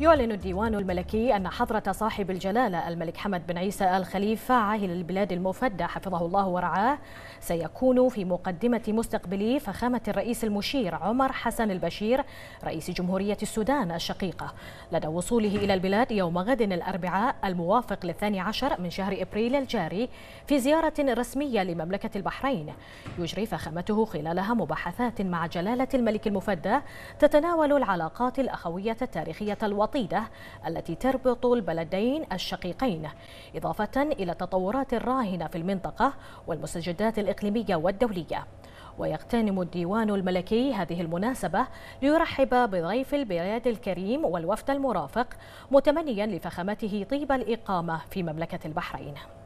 يعلن الديوان الملكي أن حضرة صاحب الجلالة الملك حمد بن عيسى آل خليفة عاهل البلاد المفدى حفظه الله ورعاه سيكون في مقدمة مستقبلي فخامة الرئيس المشير عمر حسن البشير رئيس جمهورية السودان الشقيقة لدى وصوله إلى البلاد يوم غد الأربعاء الموافق للثاني عشر من شهر إبريل الجاري في زيارة رسمية لمملكة البحرين يجري فخامته خلالها مباحثات مع جلالة الملك المفدى تتناول العلاقات الأخوية التاريخية الوطنية الوطيدة التي تربط البلدين الشقيقين إضافة إلى التطورات الراهنة في المنطقة والمستجدات الإقليمية والدولية ويغتنم الديوان الملكي هذه المناسبة ليرحب بضيف البلاد الكريم والوفد المرافق متمنيا لفخامته طيب الإقامة في مملكة البحرين